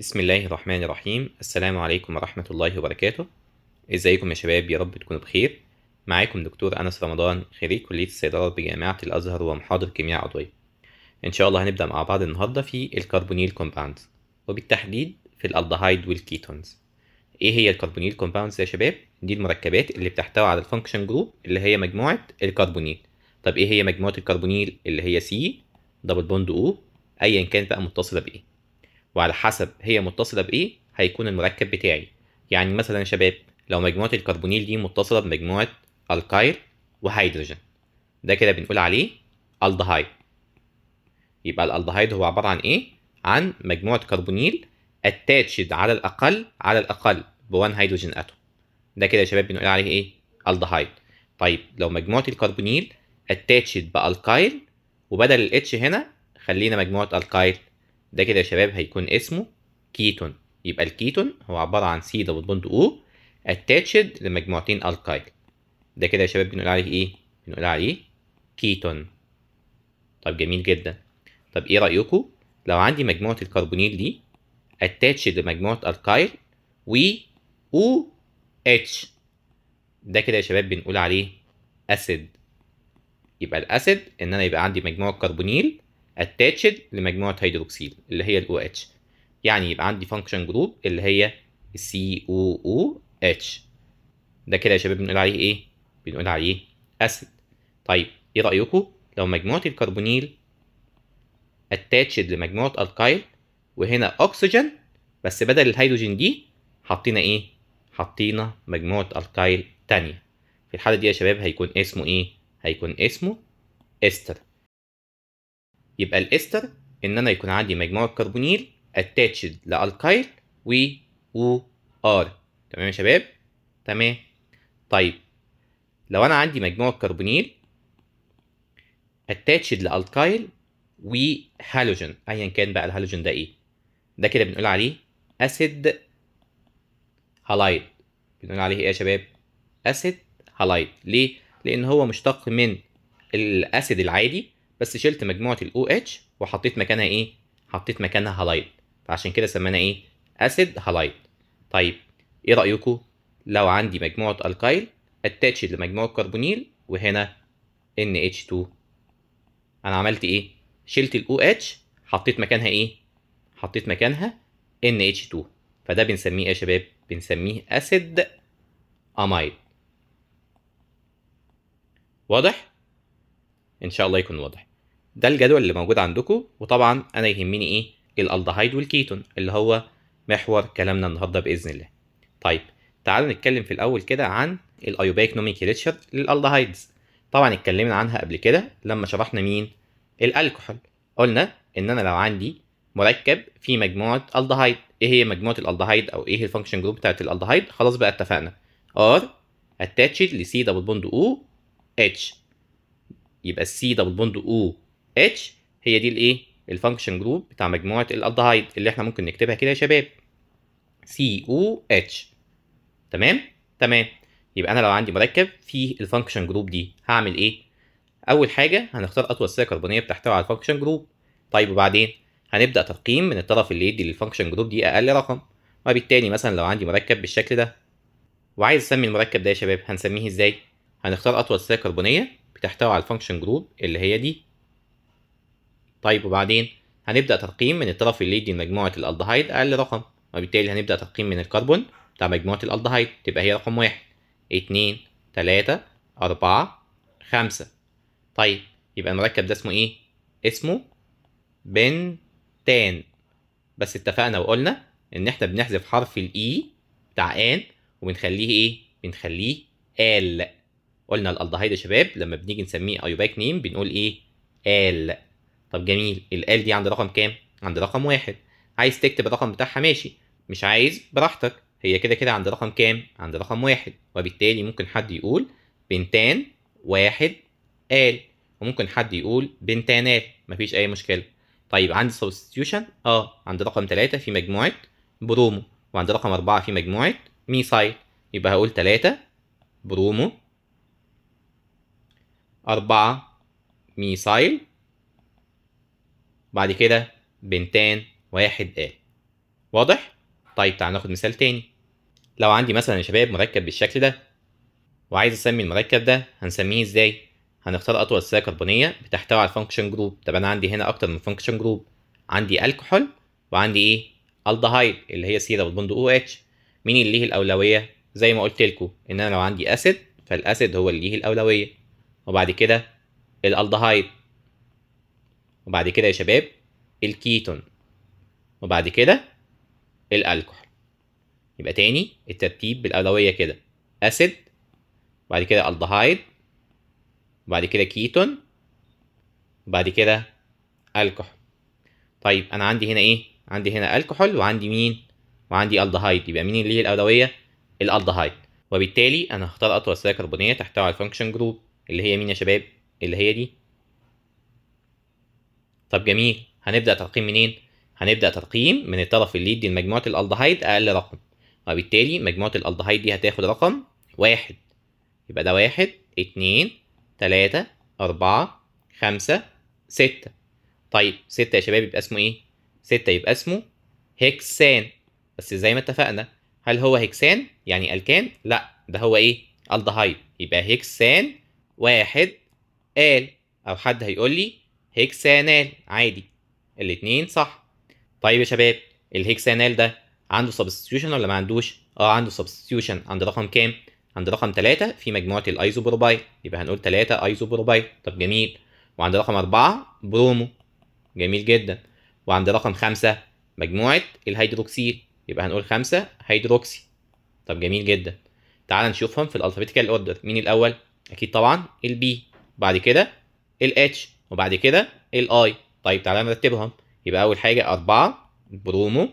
بسم الله الرحمن الرحيم السلام عليكم ورحمة الله وبركاته ازيكم يا شباب يا رب تكونوا بخير معاكم دكتور أنس رمضان خريج كلية الصيدلة بجامعة الأزهر ومحاضر كيمياء عضوية إن شاء الله هنبدأ مع بعض النهاردة في الكربونيل كومباوندز وبالتحديد في الالدهايد والكيتونز إيه هي الكربونيل كومباوندز يا شباب؟ دي المركبات اللي بتحتوي على الفانكشن جروب اللي هي مجموعة الكربونيل طب إيه هي مجموعة الكربونيل اللي هي سي دبل بوند أو أيا كان بقى متصلة بإيه؟ وعلى حسب هي متصله بايه هيكون المركب بتاعي يعني مثلا يا شباب لو مجموعه الكربونيل دي متصله بمجموعه الكايل وهيدروجين ده كده بنقول عليه الدهايد يبقى الالدهايد هو عباره عن ايه عن مجموعه كربونيل اتاتشد على الاقل على الاقل بوان هيدروجين اتوم ده كده يا شباب بنقول عليه ايه الدهايد طيب لو مجموعه الكربونيل اتاتشد بالكايل وبدل الاتش هنا خلينا مجموعه الكايل ده كده يا شباب هيكون اسمه كيتون يبقى الكيتون هو عبارة عن سي دبل بوند او اتاتشد لمجموعتين الكايل ده كده يا شباب بنقول عليه ايه؟ بنقول عليه كيتون طب جميل جدا طب ايه رأيكم لو عندي مجموعة الكربونيل دي اتاتشد لمجموعة الكايل و او اتش ده كده يا شباب بنقول عليه اسيد يبقى الاسيد ان انا يبقى عندي مجموعة كربونيل اتاتشد لمجموعه هيدروكسيل اللي هي الاو اتش يعني يبقى عندي فانكشن جروب اللي هي سي او او اتش ده كده يا شباب بنقول عليه ايه بنقول عليه اسيد طيب ايه رايكم لو مجموعه الكربونيل اتاتشد لمجموعه الكايل وهنا اكسجين بس بدل الهيدروجين دي حطينا ايه حطينا مجموعه الكايل تانية في الحاله دي يا شباب هيكون اسمه ايه هيكون اسمه استر يبقى الاستر ان انا يكون عندي مجموعه كربونيل اتاتشد لالكايل و او ار تمام يا شباب تمام طيب لو انا عندي مجموعه كربونيل اتاتشد لالكايل و هالوجين ايا كان بقى الهالوجين ده ايه ده كده بنقول عليه اسيد هالايد بنقول عليه ايه يا شباب اسيد هالايد ليه لان هو مشتق من الاسيد العادي بس شلت مجموعه ال OH وحطيت مكانها ايه حطيت مكانها هالايت فعشان كده سمينا ايه اسيد هالايت طيب ايه رايكم لو عندي مجموعه الكايل اتاتش لمجموعه كربونيل وهنا NH2 انا عملت ايه شلت ال OH حطيت مكانها ايه حطيت مكانها NH2 فده بنسميه ايه يا شباب بنسميه اسيد امايد واضح ان شاء الله يكون واضح ده الجدول اللي موجود عندكم وطبعا انا يهمني ايه الالدهايد والكيتون اللي هو محور كلامنا النهارده باذن الله طيب تعالوا نتكلم في الاول كده عن الايوبيك نومنكلتشر للالدهايدز طبعا اتكلمنا عنها قبل كده لما شرحنا مين الالكحول قلنا ان انا لو عندي مركب في مجموعه الدهايد ايه هي مجموعه الالدهايد او ايه الفانكشن جروب بتاعه الالدهايد خلاص بقى اتفقنا ار اتاتشد لسي دبل بوند او اتش يبقى السي دبل بوند او اتش هي دي الايه الفانكشن جروب بتاع مجموعه الالدهايد اللي احنا ممكن نكتبها كده يا شباب سي او اتش تمام تمام يبقى انا لو عندي مركب فيه الفانكشن جروب دي هعمل ايه اول حاجه هنختار اطول سلسله كربونيه بتحتوي على الفانكشن جروب طيب وبعدين هنبدا ترقيم من الطرف اللي يدي للفانكشن جروب دي اقل رقم وبالتالي مثلا لو عندي مركب بالشكل ده وعايز اسمي المركب ده يا شباب هنسميه ازاي هنختار اطول سلسله كربونيه بتحتوي على الفانكشن جروب اللي هي دي طيب وبعدين هنبدا ترقيم من الطرف اللي يدي مجموعه الالدهايد اقل رقم وبالتالي هنبدا ترقيم من الكربون بتاع مجموعه الالدهايد تبقى هي رقم واحد اتنين تلاتة أربعة خمسة طيب يبقى المركب ده اسمه ايه؟ اسمه بنتان بس اتفقنا وقلنا ان احنا بنحذف حرف الاي e بتاع ان وبنخليه ايه؟ بنخليه ال قلنا الالدهايد يا شباب لما بنيجي نسميه ايوباك نيم بنقول ايه؟ ال طب جميل ال دي عند رقم كام؟ عند رقم واحد عايز تكتب الرقم بتاعها ماشي مش عايز براحتك هي كده كده عند رقم كام؟ عند رقم واحد وبالتالي ممكن حد يقول بنتان واحد ال وممكن حد يقول بنتان مفيش أي مشكلة طيب عندي سبستيوشن اه عند رقم ثلاثة في مجموعة برومو وعند رقم أربعة في مجموعة ميسايل يبقى هقول ثلاثة برومو أربعة ميسايل بعد كده بنتان واحد آ واضح؟ طيب تعال ناخد مثال تاني لو عندي مثلا يا شباب مركب بالشكل ده وعايز اسمي المركب ده هنسميه ازاي؟ هنختار اطول سلة كربونية بتحتوي على الفانكشن جروب طب انا عندي هنا اكتر من فانكشن جروب عندي الكحول وعندي ايه؟ الدهايد اللي هي سيرة والبند او اتش مين اللي ليه الاولوية؟ زي ما قلت لكم ان انا لو عندي اسيد فالاسيد هو اللي ليه الاولوية وبعد كده الالدهايد وبعد كده يا شباب الكيتون وبعد كده الالكحول يبقى تاني الترتيب بالاولويه كده اسيد بعد كده الدهايد وبعد كده كيتون وبعد كده الكحول طيب انا عندي هنا ايه عندي هنا الكحول وعندي مين وعندي الدهايد يبقى مين اللي ليه الاولويه الالدهايد وبالتالي انا هختار اطول سيله كربونيه تحتوي على الفانكشن جروب اللي هي مين يا شباب اللي هي دي طب جميل هنبدا ترقيم منين هنبدا ترقيم من الطرف اللي يدي لمجموعه الالدهايد اقل رقم وبالتالي مجموعه الالدهايد دي هتاخد رقم واحد يبقى ده واحد اتنين تلاتة أربعة خمسة ستة طيب ستة يا شباب يبقى اسمه ايه؟ ستة يبقى اسمه هكسان بس زي ما اتفقنا هل هو هكسان يعني الكان؟ لا ده هو ايه؟ الدهايد يبقى هكسان واحد آل أو حد هيقول لي هيكسانال عادي الاتنين صح طيب يا شباب الهيكسانال ده عنده سبستيوشن ولا ما عندوش اه عنده سبستيوشن عند رقم كام عند رقم 3 في مجموعه الايزوبروبايل يبقى هنقول 3 ايزوبروبايل طب جميل وعند رقم 4 برومو جميل جدا وعند رقم 5 مجموعه الهيدروكسيل يبقى هنقول 5 هيدروكسي طب جميل جدا تعال نشوفهم في الالفابيتيكال اوردر مين الاول اكيد طبعا البي بعد كده الاتش وبعد كده الاي طيب تعالى نرتبهم يبقى اول حاجه أربعة برومو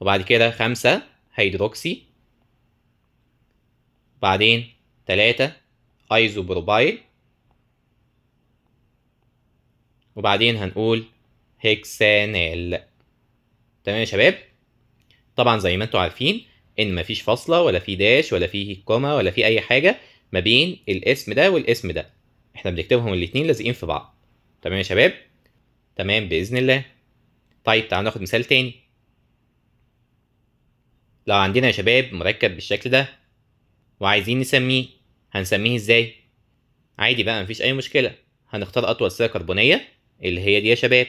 وبعد كده خمسة هيدروكسي بعدين تلاتة ايزوبروبايل وبعدين هنقول هيكسانال تمام يا شباب طبعا زي ما انتم عارفين ان مفيش فاصله ولا في داش ولا في كوما ولا في اي حاجه ما بين الاسم ده والاسم ده احنا بنكتبهم الاتنين لازقين في بعض تمام يا شباب تمام باذن الله طيب تعالوا ناخد مثال تاني لو عندنا يا شباب مركب بالشكل ده وعايزين نسميه هنسميه ازاي عادي بقى مفيش اي مشكله هنختار اطول سلة كربونيه اللي هي دي يا شباب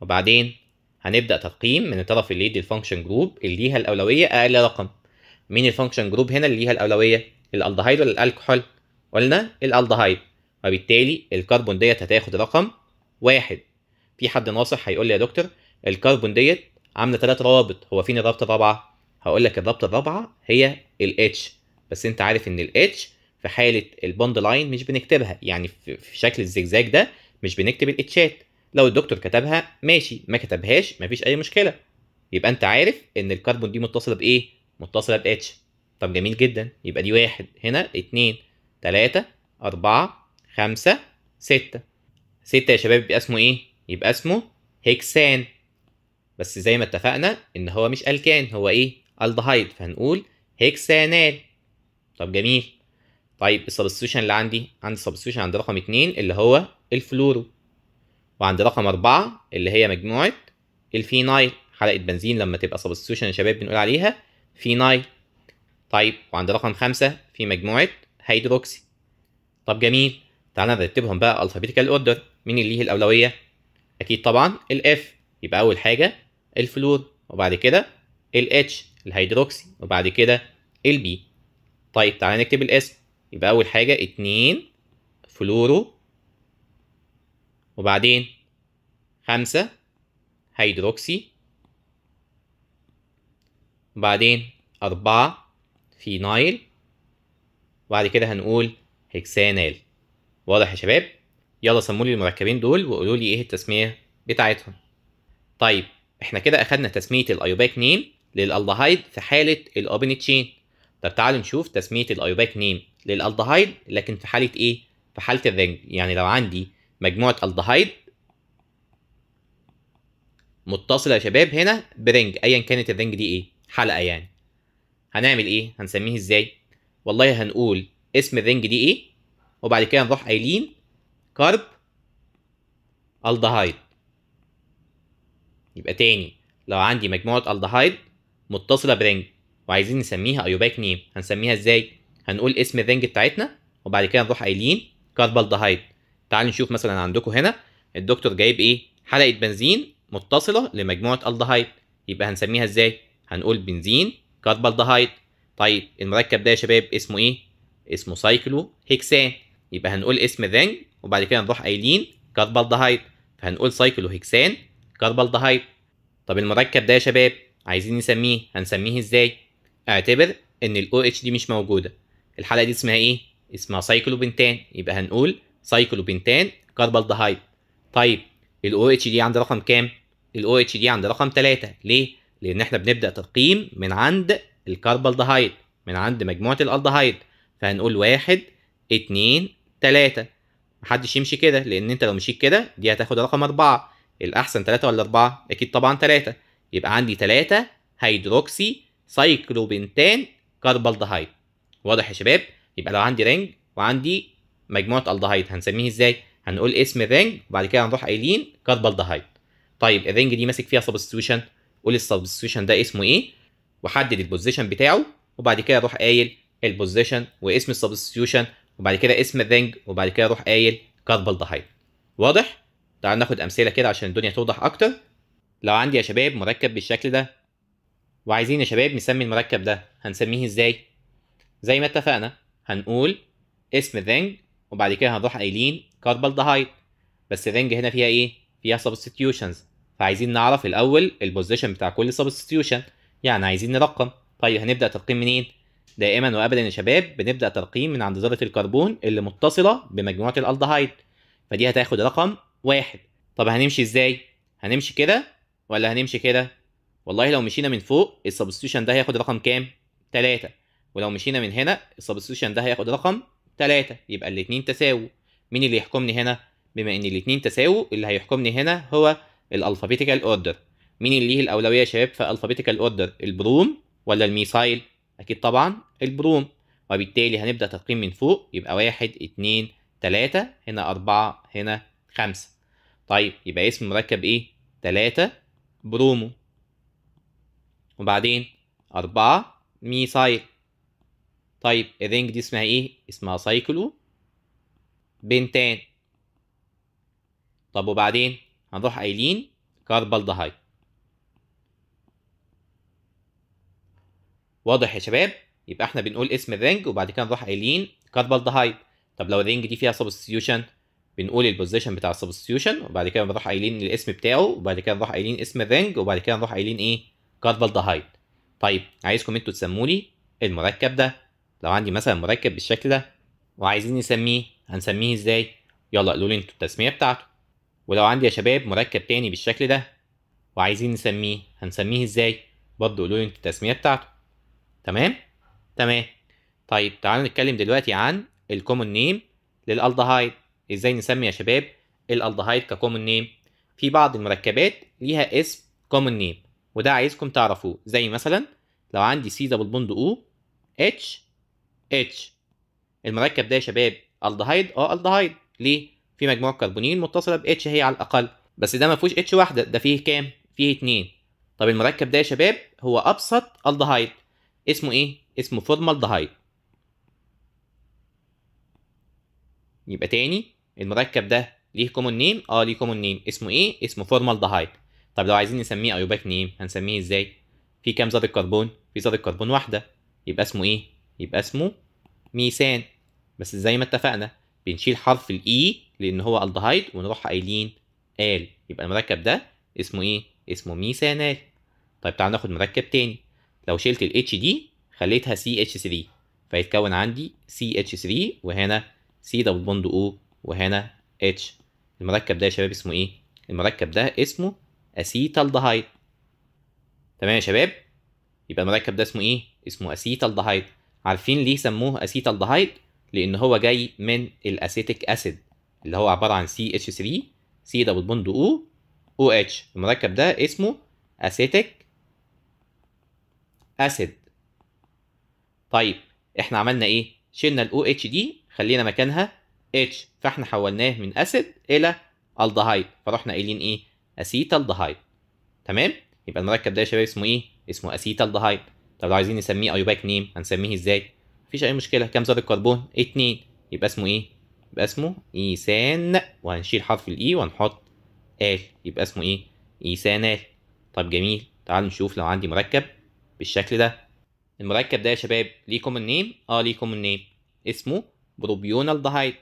وبعدين هنبدا تقييم من الطرف اللي يدي الفانكشن جروب اللي ليها الاولويه اقل رقم مين الفانكشن جروب هنا اللي ليها الاولويه الالدهايد ولا الالكحول قلنا الالدهايد فبالتالي الكربون ديت هتاخد رقم واحد في حد ناصح هيقول لي يا دكتور الكربون ديت عامله ثلاث روابط هو فين الرابطه الرابعه هقول لك الرابطه الرابعه هي الاتش بس انت عارف ان الاتش في حاله البوند لاين مش بنكتبها يعني في شكل الزجزاج ده مش بنكتب الاتشات لو الدكتور كتبها ماشي ما كتبهاش مفيش اي مشكله يبقى انت عارف ان الكربون دي متصله بايه متصله باتش طب جميل جدا يبقى دي واحد هنا اتنين تلاتة أربعة خمسة ستة ستة يا شباب يبقى اسمه إيه؟ يبقى اسمه هيكسان بس زي ما اتفقنا إن هو مش ألكان هو إيه؟ الدهايد فهنقول هيكسانال طب جميل طيب السبستيوشن اللي عندي عندي سبستيوشن عند رقم اتنين اللي هو الفلورو وعند رقم أربعة اللي هي مجموعة الفينايل حلقة بنزين لما تبقى سبستيوشن يا شباب بنقول عليها فينايل طيب وعند رقم خمسة في مجموعة هيدروكسي طب جميل تعالى نرتبهم بقى الفابيتيكال اوردر مين اللي ليه الاولويه اكيد طبعا الاف يبقى اول حاجه الفلور وبعد كده الاتش الهيدروكسي وبعد كده البي طيب تعالى نكتب الاسم يبقى اول حاجه 2 فلورو وبعدين 5 هيدروكسي وبعدين 4 فينايل وبعد كده هنقول هكسانال واضح يا شباب يلا سموا لي المركبين دول وقولوا لي ايه التسميه بتاعتهم طيب احنا كده اخدنا تسميه الايوباك نيم للالدهايد في حاله الاوبن تشين طب تعالوا نشوف تسميه الايوباك نيم للالدهايد لكن في حاله ايه في حاله الرنج يعني لو عندي مجموعه الدهايد متصله يا شباب هنا برنج ايا كانت الرنج دي ايه حلقه يعني هنعمل ايه هنسميه ازاي والله هنقول اسم الرنج دي ايه وبعد كده نروح قايلين كارب الدهايد يبقى تاني لو عندي مجموعه الدهايد متصله برنج وعايزين نسميها ايوباك نيم هنسميها ازاي هنقول اسم الرنج بتاعتنا وبعد كده نروح قايلين كارب الدهايد تعالوا نشوف مثلا عندكم هنا الدكتور جايب ايه حلقه بنزين متصله لمجموعه الدهايد يبقى هنسميها ازاي هنقول بنزين كاربالدهايد طيب المركب ده يا شباب اسمه ايه؟ اسمه سايكلو هيكسان يبقى هنقول اسم رينج وبعد كده نروح قايلين كربالدهايد فهنقول سايكلو هيكسان كربالدهايد طب المركب ده يا شباب عايزين نسميه هنسميه ازاي؟ اعتبر ان الاو اتش دي مش موجوده الحلقه دي اسمها ايه؟ اسمها سايكلو بنتان يبقى هنقول سايكلو بنتان كربالدهايد طيب الاو اتش دي عند رقم كام؟ الاو اتش دي عند رقم 3 ليه؟ لان احنا بنبدا ترقيم من عند الكربالدهايد من عند مجموعة الالدهايد فهنقول واحد اتنين تلاتة محدش يمشي كده لأن أنت لو مشيت كده دي هتاخد رقم أربعة الأحسن تلاتة ولا أربعة؟ أكيد طبعا تلاتة يبقى عندي تلاتة هيدروكسي سايكلوبنتان كربالدهايد واضح يا شباب؟ يبقى لو عندي رينج وعندي مجموعة الدهايد هنسميه ازاي؟ هنقول اسم الرينج وبعد كده هنروح قايلين كربالدهايد طيب الرينج دي ماسك فيها سبستيوشن قول السبستيوشن ده اسمه ايه؟ واحدد البوزيشن بتاعه وبعد كده اروح قايل البوزيشن واسم السبستيوشن وبعد كده اسم الرينج وبعد كده اروح قايل كربالدهايد واضح تعال ناخد امثله كده عشان الدنيا توضح اكتر لو عندي يا شباب مركب بالشكل ده وعايزين يا شباب نسمي المركب ده هنسميه ازاي زي ما اتفقنا هنقول اسم الرينج وبعد كده هنروح قايلين كربالدهايد بس الرينج هنا فيها ايه فيها سبستيوشنز فعايزين نعرف الاول البوزيشن بتاع كل سبستيوشن يعني عايزين نرقم طيب هنبدا ترقيم منين دائما وابدا يا شباب بنبدا ترقيم من عند ذره الكربون اللي متصله بمجموعه الالدهايد فدي هتاخد رقم واحد طب هنمشي ازاي هنمشي كده ولا هنمشي كده والله لو مشينا من فوق السبستيوشن ده هياخد رقم كام 3 ولو مشينا من هنا السبستيوشن ده هياخد رقم 3 يبقى الاثنين تساووا مين اللي يحكمني هنا بما ان الاثنين تساووا اللي هيحكمني هنا هو الالفابيتيكال اوردر مين اللي ليه الاولويه يا شباب في الفابيتيكال اوردر البروم ولا الميثايل اكيد طبعا البروم وبالتالي هنبدا تقييم من فوق يبقى واحد اتنين تلاتة هنا أربعة هنا خمسة طيب يبقى اسم مركب إيه؟ تلاتة برومو وبعدين أربعة ميثايل طيب الرينج دي اسمها إيه؟ اسمها سايكلو بنتان طب وبعدين هنروح قايلين كاربالدهايد واضح يا شباب يبقى احنا بنقول اسم الرينج وبعد كده نروح قايلين كاربالدهايد طب لو الرينج دي فيها سبستيوشن بنقول البوزيشن بتاع السبستيوشن وبعد كده بنروح قايلين الاسم بتاعه وبعد كده نروح قايلين اسم الرينج وبعد كده نروح قايلين ايه كاربالدهايد طيب عايزكم انتوا تسموا لي المركب ده لو عندي مثلا مركب بالشكل ده وعايزين نسميه هنسميه ازاي يلا قولوا لي انتوا التسميه بتاعته ولو عندي يا شباب مركب تاني بالشكل ده وعايزين نسميه هنسميه ازاي برضه قولوا لي انتوا التسميه بتاعته تمام تمام طيب تعالوا نتكلم دلوقتي عن الكومون نيم للالدهايد ازاي نسمي يا شباب الالدهايد ككومون نيم في بعض المركبات ليها اسم كومون نيم وده عايزكم تعرفوه زي مثلا لو عندي سي دبل بوند او اتش اتش المركب ده يا شباب الدهايد اه الدهايد ليه في مجموعه كربونيل متصله ب اتش هي على الاقل بس ده ما فيهوش اتش واحده ده فيه كام فيه اتنين طب المركب ده يا شباب هو ابسط الدهايد اسمه ايه اسمه فورمالدهايد يبقى تاني المركب ده ليه كومون نيم اه ليه كومون نيم اسمه ايه اسمه فورمالدهايد طب لو عايزين نسميه ايوباك نيم هنسميه ازاي في كام ذره كربون في ذره كربون واحده يبقى اسمه ايه يبقى اسمه ميثان بس زي ما اتفقنا بنشيل حرف الاي e لان هو الدهايد ونروح قايلين ال يبقى المركب ده اسمه ايه اسمه ميثانال طيب تعال ناخد مركب تاني لو شلت ال H دي خليتها CH3 فيتكون عندي CH3 وهنا C دبل بوند O وهنا H المركب ده يا شباب اسمه ايه؟ المركب ده اسمه اسيتالدهايد تمام يا شباب؟ يبقى المركب ده اسمه ايه؟ اسمه اسيتالدهايد عارفين ليه سموه اسيتالدهايد؟ لان هو جاي من الاسيتيك اسيد اللي هو عباره عن CH3 C دبل بوند O OH المركب ده اسمه اسيتيك اسيد طيب احنا عملنا ايه شلنا الاو اتش دي خلينا مكانها اتش فاحنا حولناه من اسيد الى الدهايد فروحنا قايلين ايه اسيتال دهايد تمام يبقى المركب ده يا شباب اسمه ايه اسمه اسيتال دهايد طب لو عايزين نسميه ايوباك نيم هنسميه ازاي مفيش اي مشكله كام ذره كربون 2 يبقى اسمه ايه يبقى اسمه ايسان وهنشيل حرف الاي وهنحط ال e يبقى اسمه ايه ايسانال طب جميل تعال نشوف لو عندي مركب بالشكل ده المركب ده يا شباب ليه كومن نيم اه ليه كومن نيم اسمه بروبيونالدهايد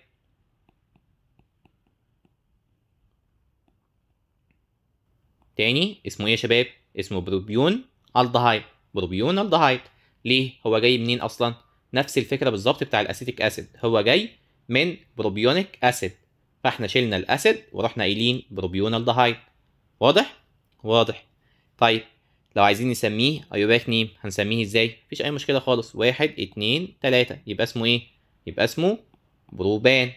تاني اسمه ايه يا شباب اسمه بروبيون الدهايد بروبيون الدهايد ليه هو جاي منين اصلا نفس الفكره بالظبط بتاع الاسيتيك اسيد هو جاي من بروبيونيك اسيد فاحنا شلنا الاسيد ورحنا قايلين بروبيون الدهايد واضح واضح طيب لو عايزين نسميه ايوباك نيم هنسميه ازاي مفيش اي مشكله خالص واحد اتنين تلاته يبقى اسمه ايه يبقى اسمه بروبان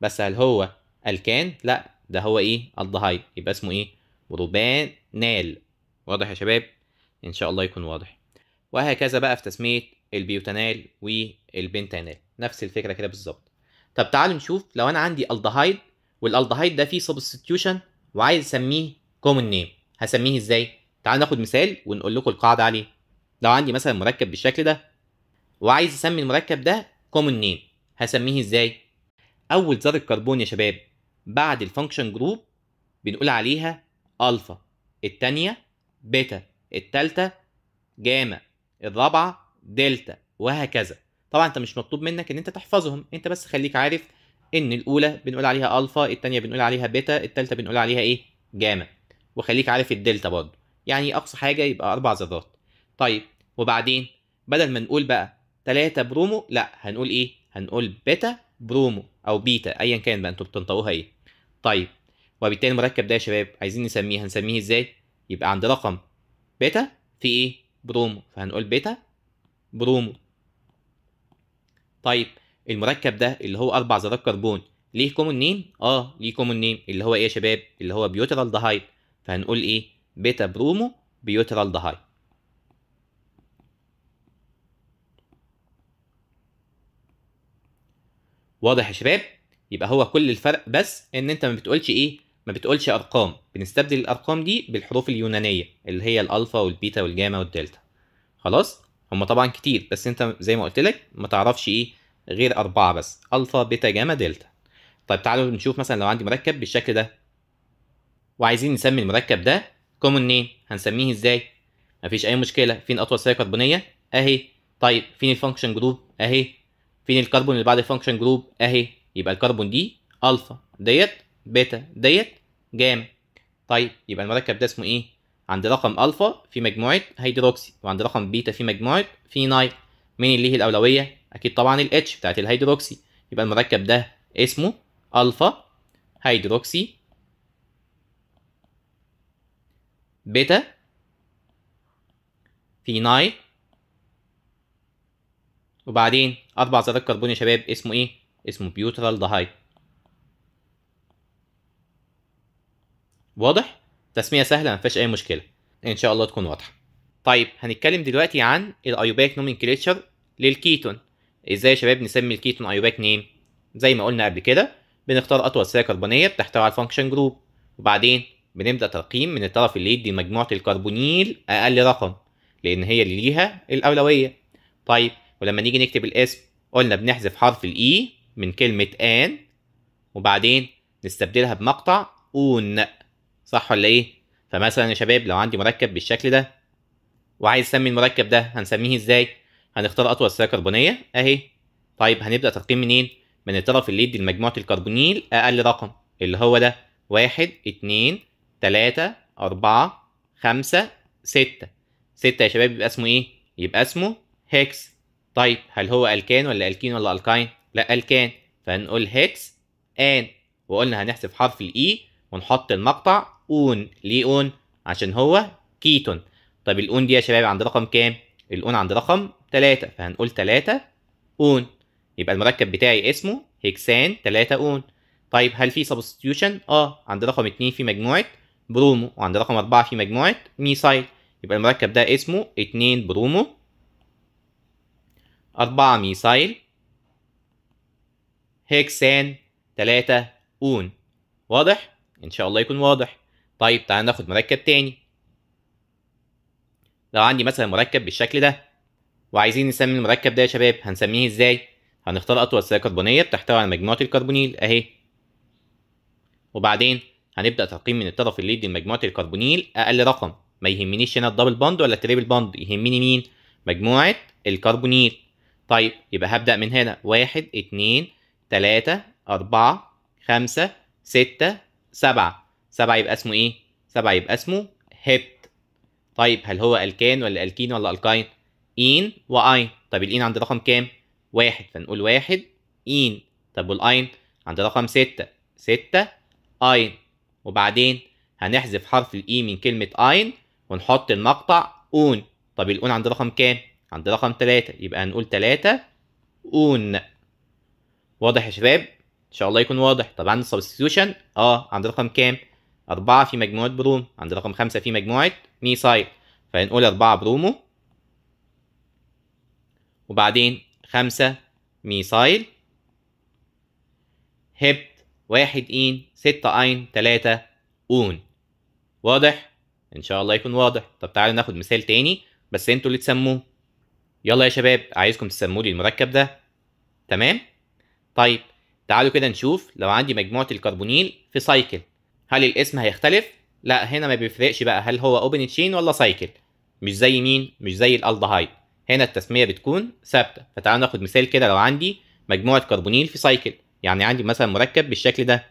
بس هل هو الكان لا ده هو ايه الضهاي يبقى اسمه ايه بروبان نال واضح يا شباب ان شاء الله يكون واضح وهكذا بقى في تسميه البيوتانال والبنتانال نفس الفكره كده بالظبط طب تعالوا نشوف لو انا عندي الدهايد والالدهايد ده فيه سبستيوشن وعايز اسميه كومن نيم هسميه ازاي تعال ناخد مثال ونقول لكم القاعده عليه لو عندي مثلا مركب بالشكل ده وعايز اسمي المركب ده كومون نيم هسميه ازاي اول ذره كربون يا شباب بعد الفانكشن جروب بنقول عليها الفا الثانيه بيتا الثالثه جاما الرابعه دلتا وهكذا طبعا انت مش مطلوب منك ان انت تحفظهم انت بس خليك عارف ان الاولى بنقول عليها الفا الثانيه بنقول عليها بيتا الثالثه بنقول عليها ايه جاما وخليك عارف الدلتا برضه يعني اقصى حاجه يبقى اربع ذرات طيب وبعدين بدل ما نقول بقى 3 برومو لا هنقول ايه هنقول بيتا برومو او بيتا ايا كان بقى انتوا بتنطقوها ايه طيب وبالتالي المركب ده يا شباب عايزين نسميه هنسميه ازاي يبقى عند رقم بيتا في ايه برومو فهنقول بيتا برومو طيب المركب ده اللي هو اربع ذرات كربون ليه كومون نيم اه ليه كومون نيم اللي هو ايه يا شباب اللي هو بيوترال دهايد فهنقول ايه بيتا برومو بيوترالدهايد واضح يا شباب يبقى هو كل الفرق بس ان انت ما بتقولش ايه ما بتقولش ارقام بنستبدل الارقام دي بالحروف اليونانيه اللي هي الالفا والبيتا والجاما والدلتا خلاص هم طبعا كتير بس انت زي ما قلت لك ما تعرفش ايه غير اربعه بس الفا بيتا جاما دلتا طيب تعالوا نشوف مثلا لو عندي مركب بالشكل ده وعايزين نسمي المركب ده كومن نيم هنسميه ازاي مفيش اي مشكله فين اطول سيره كربونيه اهي طيب فين الفانكشن جروب اهي فين الكربون اللي بعد الفانكشن جروب اهي يبقى الكربون دي الفا ديت بيتا ديت جاما طيب يبقى المركب ده اسمه ايه عند رقم الفا في مجموعه هيدروكسي وعند رقم بيتا في مجموعه فينايل مين اللي ليه الاولويه اكيد طبعا الاتش بتاعت الهيدروكسي يبقى المركب ده اسمه الفا هيدروكسي بيتا في ناي وبعدين اربع ذرات كربون يا شباب اسمه ايه اسمه بيوترال دهايد واضح تسميه سهله ما فيهاش اي مشكله ان شاء الله تكون واضحه طيب هنتكلم دلوقتي عن الايوباك نومنكليتشر للكيتون ازاي يا شباب نسمي الكيتون ايوباك نيم زي ما قلنا قبل كده بنختار اطول سلسلة كربونيه بتحتوي على الفانكشن جروب وبعدين بنبدا ترقيم من الطرف اللي يدي مجموعه الكربونيل اقل رقم لان هي اللي ليها الاولويه طيب ولما نيجي نكتب الاسم قلنا بنحذف حرف الاي e من كلمه ان وبعدين نستبدلها بمقطع اون صح ولا ايه فمثلا يا شباب لو عندي مركب بالشكل ده وعايز اسمي المركب ده هنسميه ازاي هنختار اطول سلسله كربونيه اهي طيب هنبدا ترقيم منين من الطرف اللي يدي مجموعه الكربونيل اقل رقم اللي هو ده واحد اتنين تلاتة أربعة خمسة ستة ستة يا شباب يبقى اسمه ايه؟ يبقى اسمه هيكس طيب هل هو الكان ولا الكين ولا الكاين؟ لا الكان فهنقول هيكس ان وقلنا هنحسب حرف الاي e ونحط المقطع اون ليه اون؟ عشان هو كيتون طب الاون دي يا شباب عند رقم كام؟ الاون عند رقم تلاتة فهنقول تلاتة اون يبقى المركب بتاعي اسمه هيكسان تلاتة اون طيب هل في سبستيوشن؟ اه عند رقم اتنين في مجموعه برومو وعند رقم أربعة في مجموعة ميسايل يبقى المركب ده اسمه اتنين برومو أربعة ميسايل هيكسان تلاتة أون واضح؟ إن شاء الله يكون واضح طيب تعال ناخد مركب تاني لو عندي مثلا مركب بالشكل ده وعايزين نسمي المركب ده يا شباب هنسميه ازاي؟ هنختار أطول سلسلة كربونية بتحتوي على مجموعة الكربونيل أهي وبعدين هنبدا تقييم من الطرف اللي يدي لمجموعه الكربونيل اقل رقم ما يهمنيش هنا الدبل بوند ولا التريبل بوند يهمني مين مجموعه الكربونيل طيب يبقى هبدا من هنا واحد اتنين تلاته اربعه خمسه سته سبعه سبعه يبقى اسمه ايه سبعه يبقى اسمه هبت طيب هل هو الكان ولا الكين ولا الكاين اين واين طب الاين عند رقم كام واحد فنقول واحد اين طب والاين عند رقم سته سته اين وبعدين هنحذف حرف الاي e من كلمه اين ونحط المقطع اون طب الاون عند رقم كام عند رقم تلاتة يبقى هنقول تلاتة اون واضح يا شباب ان شاء الله يكون واضح طب عند السبستيوشن اه عند رقم كام اربعة في مجموعه بروم عند رقم خمسة في مجموعه ميسايل فهنقول اربعة برومو وبعدين خمسة ميسايل هيب واحد إين ستة أين تلاتة أون واضح؟ إن شاء الله يكون واضح طب تعالوا ناخد مثال تاني بس انتوا اللي تسموه يلا يا شباب عايزكم تسموا لي المركب ده تمام؟ طيب تعالوا كده نشوف لو عندي مجموعة الكربونيل في سايكل هل الاسم هيختلف؟ لا هنا ما بيفرقش بقى هل هو اوبن تشين ولا سايكل مش زي مين؟ مش زي الالدهايد هنا التسمية بتكون ثابتة فتعالوا ناخد مثال كده لو عندي مجموعة كربونيل في سايكل يعني عندي مثلا مركب بالشكل ده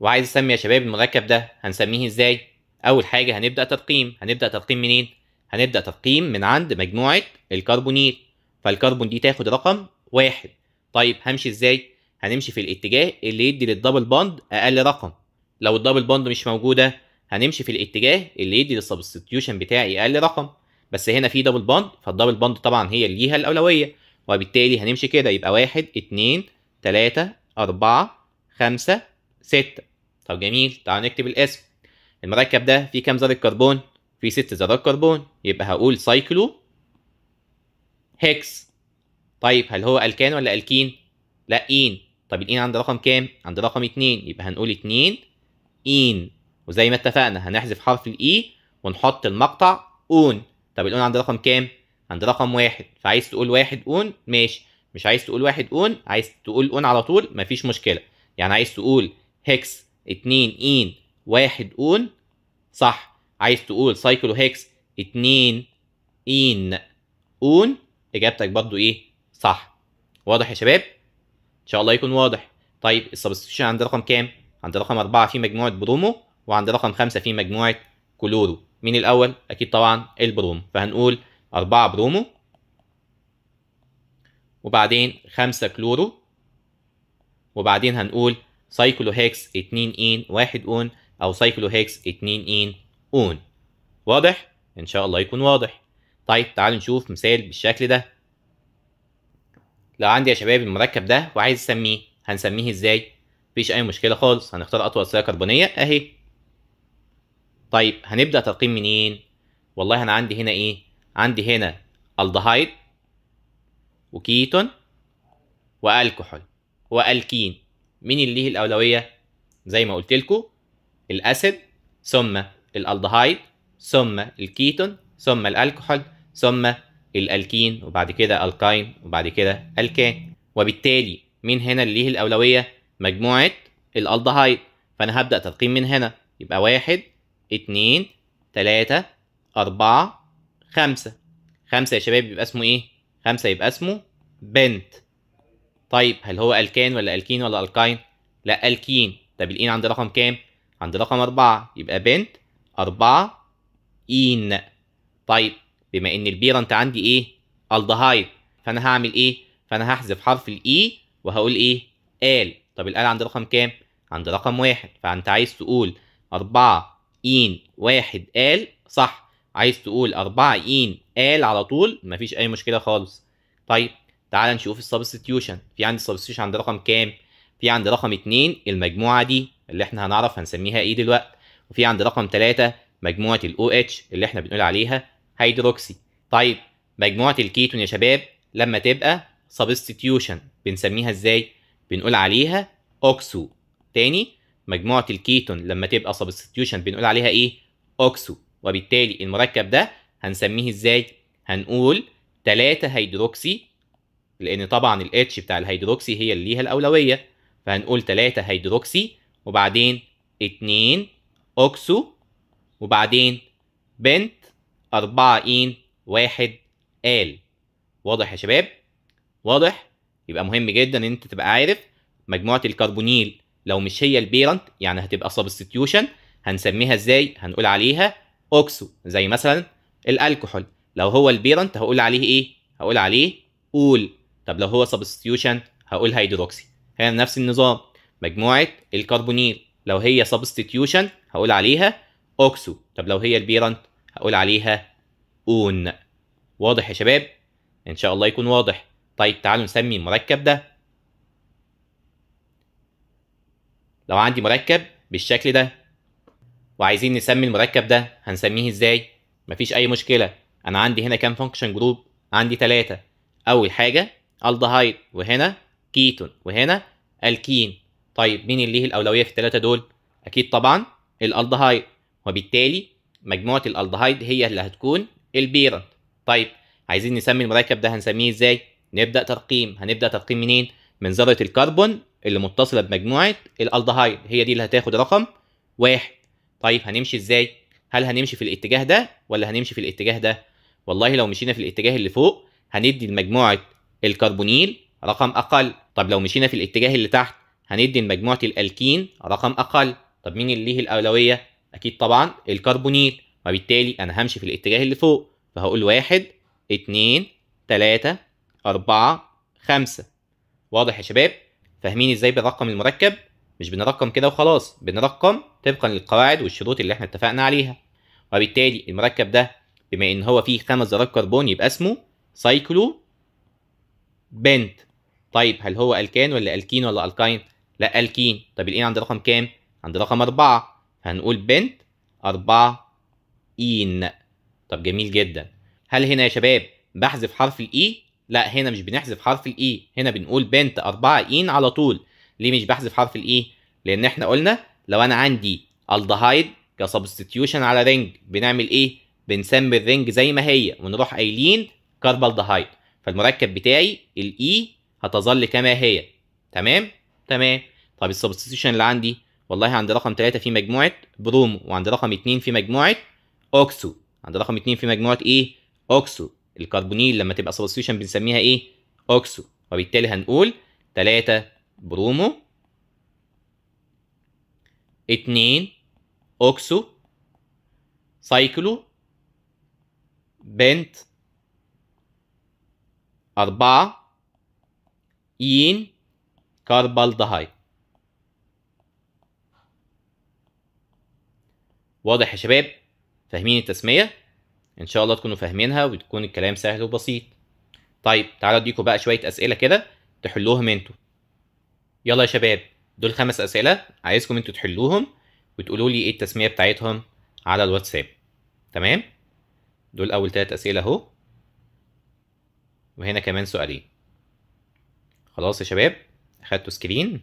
وعايز اسمي يا شباب المركب ده هنسميه ازاي اول حاجه هنبدا ترقيم هنبدا ترقيم منين هنبدا ترقيم من عند مجموعه الكربونيل فالكربون دي تاخد رقم واحد طيب همشي ازاي هنمشي في الاتجاه اللي يدي للدبل بوند اقل رقم لو الدبل بوند مش موجوده هنمشي في الاتجاه اللي يدي للسبستيوشن بتاعي اقل رقم بس هنا في دبل بوند فالدبل بوند طبعا هي اللي ليها الاولويه وبالتالي هنمشي كده يبقى واحد اتنين تلاته أربعة خمسة ستة طب جميل تعالوا نكتب الاسم المركب ده فيه كام ذرة كربون؟ فيه ست ذرات كربون يبقى هقول سايكلو هيكس طيب هل هو الكان ولا الكين؟ لا إين طب الإين عند رقم كام؟ عند رقم اتنين يبقى هنقول اتنين إين وزي ما اتفقنا هنحذف حرف الإي e ونحط المقطع أون طب الأون عند رقم كام؟ عند رقم واحد فعايز تقول واحد أون ماشي مش عايز تقول واحد اون عايز تقول اون على طول مفيش مشكله يعني عايز تقول هيكس 2 اين واحد اون صح عايز تقول سايكلو هيكس 2 اين اون اجابتك برضو ايه صح واضح يا شباب ان شاء الله يكون واضح طيب السبستيشن عند رقم كام عند رقم 4 في مجموعه برومو وعند رقم 5 في مجموعه كلورو مين الاول اكيد طبعا البرومو فهنقول 4 برومو وبعدين 5 كلورو وبعدين هنقول هيكس 2 ان 1 اون او هيكس 2 ان اون واضح ان شاء الله يكون واضح طيب تعالوا نشوف مثال بالشكل ده لو عندي يا شباب المركب ده وعايز اسميه هنسميه ازاي مفيش اي مشكله خالص هنختار اطول صله كربونيه اهي طيب هنبدا ترقيم منين والله انا عندي هنا ايه عندي هنا الدهايد وكيتون والكحول والكين مين اللي ليه الاولويه زي ما قلت لكم الاسيد ثم الالدهايد ثم الكيتون ثم الالكحول ثم الالكين وبعد كده الكاين وبعد كده الكان وبالتالي مين هنا اللي ليه الاولويه مجموعه الالدهايد فانا هبدا ترقيم من هنا يبقى واحد اتنين تلاتة أربعة خمسة خمسة يا شباب يبقى اسمه ايه خمسة يبقى اسمه بنت طيب هل هو الكان ولا الكين ولا الكاين لا الكين طب الإين عند رقم كام عند رقم أربعة يبقى بنت أربعة إين طيب بما إن البيرة أنت عندي إيه الدهايد فأنا هعمل إيه فأنا هحذف حرف الإي e وهقول إيه آل طب الآل عند رقم كام عند رقم واحد فأنت عايز تقول أربعة إين واحد آل صح عايز تقول 4 إين ال على طول مفيش اي مشكله خالص طيب تعال نشوف السبستيوشن في عندي السبستيوشن عند رقم كام في عند رقم 2 المجموعه دي اللي احنا هنعرف هنسميها ايه دلوقتي وفي عند رقم 3 مجموعه الـ OH اللي احنا بنقول عليها هيدروكسي طيب مجموعه الكيتون يا شباب لما تبقى سبستيوشن بنسميها ازاي بنقول عليها اوكسو تاني مجموعه الكيتون لما تبقى سبستيوشن بنقول عليها ايه اوكسو وبالتالي المركب ده هنسميه ازاي هنقول 3 هيدروكسي لان طبعا الاتش بتاع الهيدروكسي هي اللي ليها الاولويه فهنقول 3 هيدروكسي وبعدين 2 اوكسو وبعدين بنت 4 ان 1 ال واضح يا شباب واضح يبقى مهم جدا ان انت تبقى عارف مجموعه الكربونيل لو مش هي البيرنت يعني هتبقى سبستيوشن هنسميها ازاي هنقول عليها اوكسو زي مثلا الالكحول لو هو البيرنت هقول عليه ايه هقول عليه اول طب لو هو سبستيوشن هقول هيدروكسي هنا نفس النظام مجموعه الكربونيل لو هي سبستيوشن هقول عليها اوكسو طب لو هي البيرنت هقول عليها اون واضح يا شباب ان شاء الله يكون واضح طيب تعالوا نسمي المركب ده لو عندي مركب بالشكل ده وعايزين نسمي المركب ده هنسميه ازاي مفيش اي مشكله انا عندي هنا كام فانكشن جروب عندي ثلاثة اول حاجه الدهايد وهنا كيتون وهنا الكين طيب مين اللي ليه الاولويه في الثلاثه دول اكيد طبعا الالدهايد وبالتالي مجموعه الالدهايد هي اللي هتكون البيرنت طيب عايزين نسمي المركب ده هنسميه ازاي نبدا ترقيم هنبدا ترقيم منين من ذره الكربون اللي متصله بمجموعه الالدهايد هي دي اللي هتاخد رقم واحد طيب هنمشي ازاي هل هنمشي في الاتجاه ده ولا هنمشي في الاتجاه ده والله لو مشينا في الاتجاه اللي فوق هندي لمجموعه الكربونيل رقم اقل طب لو مشينا في الاتجاه اللي تحت هندي لمجموعه الالكين رقم اقل طب مين اللي ليه الاولويه اكيد طبعا الكربونيل وبالتالي انا همشي في الاتجاه اللي فوق فهقول واحد اتنين تلاتة أربعة خمسة واضح يا شباب فاهمين ازاي بنرقم المركب مش بنرقم كده وخلاص بنرقم طبقا للقواعد والشروط اللي احنا اتفقنا عليها وبالتالي المركب ده بما ان هو فيه خمس ذرات كربون يبقى اسمه سايكلو بنت طيب هل هو الكان ولا الكين ولا الكاين لا الكين طب الان عند رقم كام عند رقم أربعة هنقول بنت أربعة إين طب جميل جدا هل هنا يا شباب بحذف حرف الإي e؟ لا هنا مش بنحذف حرف الإي e. هنا بنقول بنت أربعة إين على طول ليه مش بحذف حرف الإي e؟ لأن إحنا قلنا لو انا عندي الدهايد كسبستيوشن على رينج بنعمل ايه بنسمي الرينج زي ما هي ونروح قايلين كاربالدهايد فالمركب بتاعي الاي e هتظل كما هي تمام تمام طب السبستيوشن اللي عندي والله عند رقم 3 في مجموعه برومو وعند رقم 2 في مجموعه اوكسو عند رقم 2 في مجموعه ايه اوكسو الكربونيل لما تبقى سبستيوشن بنسميها ايه اوكسو وبالتالي هنقول 3 برومو اتنين اوكسو سايكلو بنت أربعة إين كاربالدهايد واضح يا شباب فاهمين التسمية إن شاء الله تكونوا فاهمينها وتكون الكلام سهل وبسيط طيب تعالوا أديكوا بقى شوية أسئلة كده تحلوهم انتوا يلا يا شباب دول خمس اسئله عايزكم انتوا تحلوهم وتقولوا لي ايه التسميه بتاعتهم على الواتساب تمام دول اول ثلاث اسئله اهو وهنا كمان سؤالين خلاص يا شباب اخدتوا سكرين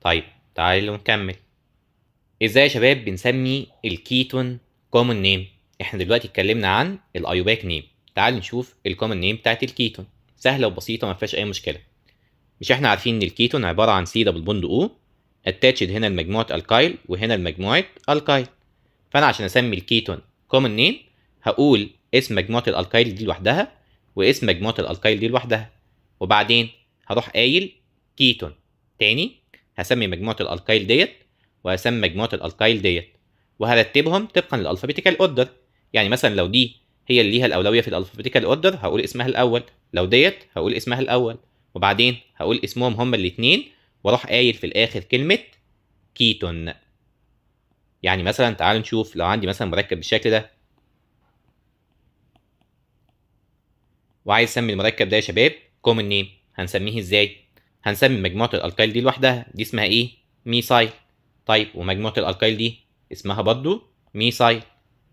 طيب تعالوا نكمل ازاي يا شباب بنسمي الكيتون كومن نيم احنا دلوقتي اتكلمنا عن الايوباك نيم تعال نشوف الكومن نيم بتاعت الكيتون سهله وبسيطه ما فيهاش اي مشكله مش احنا عارفين ان الكيتون عباره عن سي دبل بوند او اتاتشد هنا لمجموعه الكايل وهنا لمجموعه الكايل فانا عشان اسمي الكيتون كومن نيم هقول اسم مجموعه الالكايل دي لوحدها واسم مجموعه الالكايل دي لوحدها وبعدين هروح قايل كيتون تاني هسمي مجموعه الالكايل ديت وهسمي مجموعه الالكايل ديت وهرتبهم طبقا للالفابيتيكال اوردر يعني مثلا لو دي هي اللي ليها الاولويه في الالفابيتيكال اوردر هقول اسمها الاول لو ديت هقول اسمها الاول وبعدين هقول اسمهم هما الاتنين واروح قايل في الاخر كلمه كيتون يعني مثلا تعال نشوف لو عندي مثلا مركب بالشكل ده وعايز اسمي المركب ده يا شباب كومن نيم هنسميه ازاي هنسمي مجموعه الالكايل دي لوحدها دي اسمها ايه ميسايل طيب ومجموعه الالكايل دي اسمها برضو ميسايل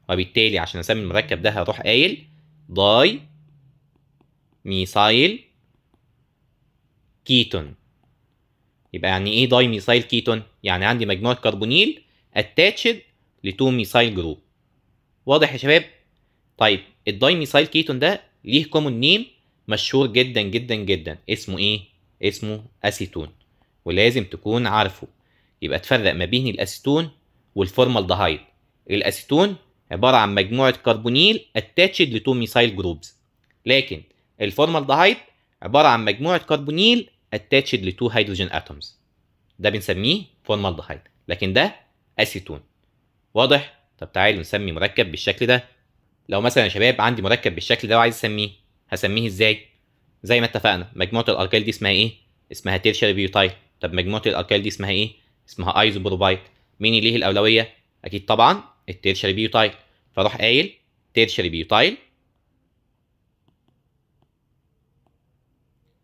وبالتالي عشان اسمي المركب ده هروح قايل داي ميسايل كيتون يبقى يعني ايه داي ميثايل كيتون يعني عندي مجموعه كربونيل اتاتشد لتو ميثايل جروب واضح يا شباب طيب الداي ميثايل كيتون ده ليه كومون نيم مشهور جدا جدا جدا اسمه ايه اسمه اسيتون ولازم تكون عارفه يبقى تفرق ما بين الاسيتون والفورمالدهايد الاسيتون عباره عن مجموعه كربونيل اتاتشد لتو ميثايل جروبز لكن الفورمالدهايد عباره عن مجموعه كربونيل attached لتو هيدروجين hydrogen atoms ده بنسميه formaldehyde لكن ده اسيتون واضح طب تعالوا نسمي مركب بالشكل ده لو مثلا يا شباب عندي مركب بالشكل ده وعايز اسميه هسميه ازاي زي ما اتفقنا مجموعه الالكيل دي اسمها ايه اسمها تيرشري بيوتايل طب مجموعه الالكيل دي اسمها ايه اسمها ايزوبروبايت مين اللي ليه الاولويه اكيد طبعا التيرشري بيوتايل فاروح قايل تيرشري بيوتايل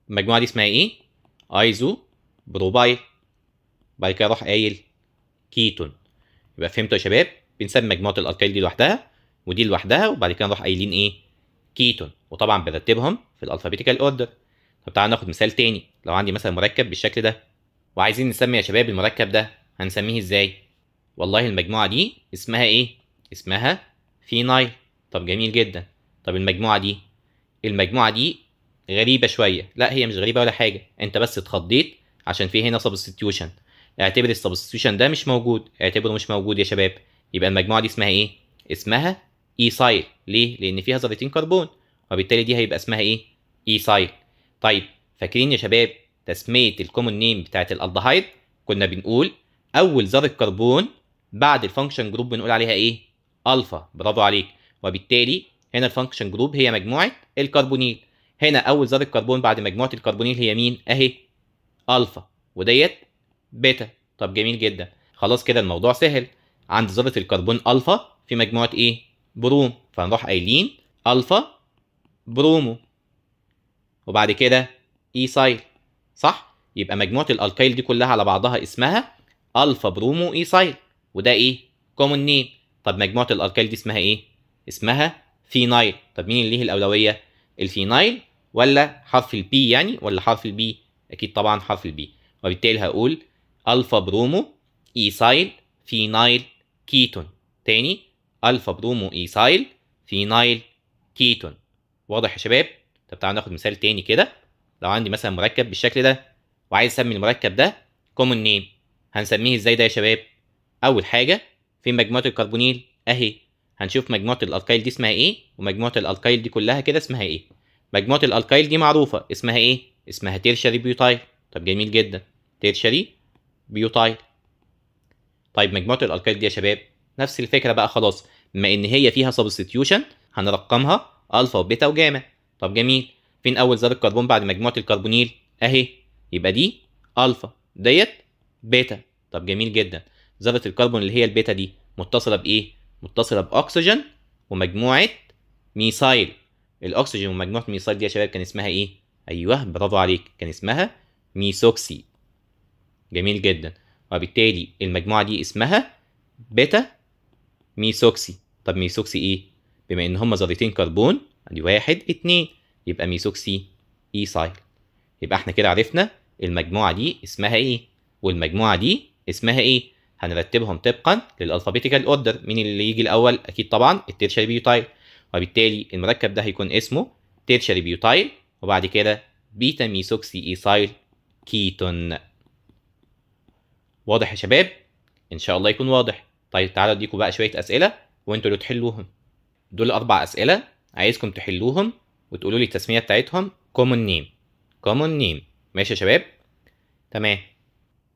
المجموعه دي اسمها ايه ايزو بروبايل بعد كده اروح قايل كيتون يبقى فهمتوا يا شباب بنسمي مجموعه الالكيل دي لوحدها ودي لوحدها وبعد كده نروح قايلين ايه كيتون وطبعا بنرتبهم في الالفابيتيكال اوردر طب تعالى ناخد مثال تاني لو عندي مثلا مركب بالشكل ده وعايزين نسمي يا شباب المركب ده هنسميه ازاي والله المجموعه دي اسمها ايه اسمها فينايل طب جميل جدا طب المجموعه دي المجموعه دي غريبه شويه لا هي مش غريبه ولا حاجه انت بس اتخضيت عشان في هنا سبستيوشن اعتبر السبستيوشن ده مش موجود اعتبره مش موجود يا شباب يبقى المجموعه دي اسمها ايه اسمها اي سايل ليه لان فيها ذرتين كربون وبالتالي دي هيبقى اسمها ايه اي سايل طيب فاكرين يا شباب تسميه الكومون نيم بتاعه الالدهايد كنا بنقول اول ذره كربون بعد الفانكشن جروب بنقول عليها ايه الفا برافو عليك وبالتالي هنا الفانكشن جروب هي مجموعه الكربونيل هنا اول ذره كربون بعد مجموعه الكربونيل هي مين اهي الفا وديت بيتا طب جميل جدا خلاص كده الموضوع سهل عند ذره الكربون الفا في مجموعه ايه بروم فنروح قايلين الفا برومو وبعد كده ايسايل صح يبقى مجموعه الالكايل دي كلها على بعضها اسمها الفا برومو ايسايل وده ايه كومون نيم طب مجموعه الالكايل دي اسمها ايه اسمها فينايل طب مين اللي ليه الاولويه الفينايل ولا حرف البي يعني ولا حرف البي اكيد طبعا حرف البي وبالتالي هقول الفا برومو ايسايل فينايل كيتون تاني الفا برومو ايسايل فينايل كيتون واضح يا شباب طب تعالى ناخد مثال تاني كده لو عندي مثلا مركب بالشكل ده وعايز اسمي المركب ده كومون نيم هنسميه ازاي ده يا شباب اول حاجه فين مجموعه الكربونيل اهي هنشوف مجموعه الالكايل دي اسمها ايه ومجموعه الالكايل دي كلها كده اسمها ايه مجموعه الالكايل دي معروفه اسمها ايه اسمها تيرشري بيوتايل طب جميل جدا تيرشري بيوتايل طيب مجموعه الالكايل دي يا شباب نفس الفكره بقى خلاص بما ان هي فيها سبستيوشن هنرقمها الفا وبيتا وجاما طب جميل فين اول ذرة كربون بعد مجموعه الكربونيل اهي يبقى دي الفا ديت بيتا طب جميل جدا ذره الكربون اللي هي البيتا دي متصله بايه متصله باكسجين ومجموعه ميثايل الاكسجين ومجموعه الميثايل دي يا شباب كان اسمها ايه ايوه برافو عليك كان اسمها ميثوكسي جميل جدا وبالتالي المجموعه دي اسمها بيتا ميثوكسي طب ميثوكسي ايه بما ان هما ذرتين كربون ادي واحد اتنين يبقى ميثوكسي ايثايل يبقى احنا كده عرفنا المجموعه دي اسمها ايه والمجموعه دي اسمها ايه هنرتبهم طبقا للالفابيتيكال اوردر مين اللي يجي الاول اكيد طبعا التيرشري بيوتايل وبالتالي المركب ده هيكون اسمه تيرشري بيوتايل وبعد كده بيتا ميسوكسي ايسايل كيتون واضح يا شباب ان شاء الله يكون واضح طيب تعالوا اديكم بقى شويه اسئله وانتوا اللي تحلوهم دول اربع اسئله عايزكم تحلوهم وتقولوا لي التسميه بتاعتهم كومون نيم كومون نيم ماشي يا شباب تمام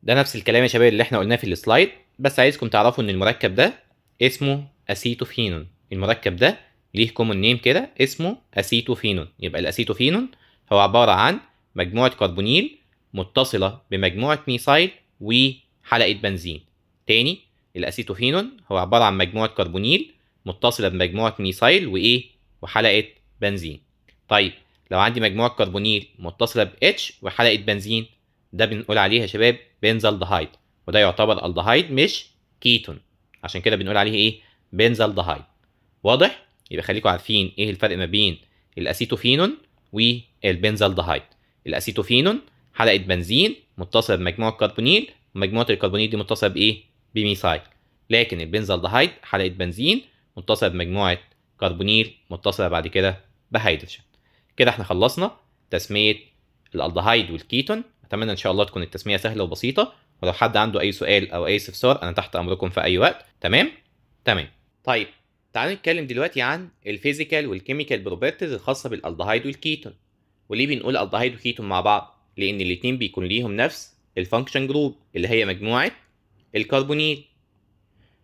ده نفس الكلام يا شباب اللي احنا قلناه في السلايد بس عايزكم تعرفوا ان المركب ده اسمه اسيتوفينون المركب ده ليه كومون نيم كده اسمه اسيتوفينون يبقى الاسيتوفينون هو عباره عن مجموعه كربونيل متصله بمجموعه ميثايل وحلقه بنزين تاني الاسيتوفينون هو عباره عن مجموعه كربونيل متصله بمجموعه ميثايل وايه وحلقه بنزين طيب لو عندي مجموعه كربونيل متصله ب H وحلقه بنزين ده بنقول عليه يا شباب بنزالدهايد وده يعتبر الدهايد مش كيتون عشان كده بنقول عليه ايه بنزالدهايد واضح يبقى خليكم عارفين ايه الفرق ما بين الاسيتوفينون والبنزالدهايد الاسيتوفينون حلقه بنزين متصله بمجموعه كربونيل ومجموعه الكربونيل دي متصله بايه بميثايل لكن البنزالدهايد حلقه بنزين متصله بمجموعه كربونيل متصله بعد كده بهيدروجين كده احنا خلصنا تسميه الالدهايد والكيتون اتمنى ان شاء الله تكون التسميه سهله وبسيطه ولو حد عنده اي سؤال او اي استفسار انا تحت امركم في اي وقت تمام تمام طيب تعالوا نتكلم دلوقتي عن الفيزيكال والكيميكال بروبرتيز الخاصه بالالدهايد والكيتون وليه بنقول الدهايد وكيتون مع بعض لان الاثنين بيكون ليهم نفس الفانكشن جروب اللي هي مجموعه الكربونيل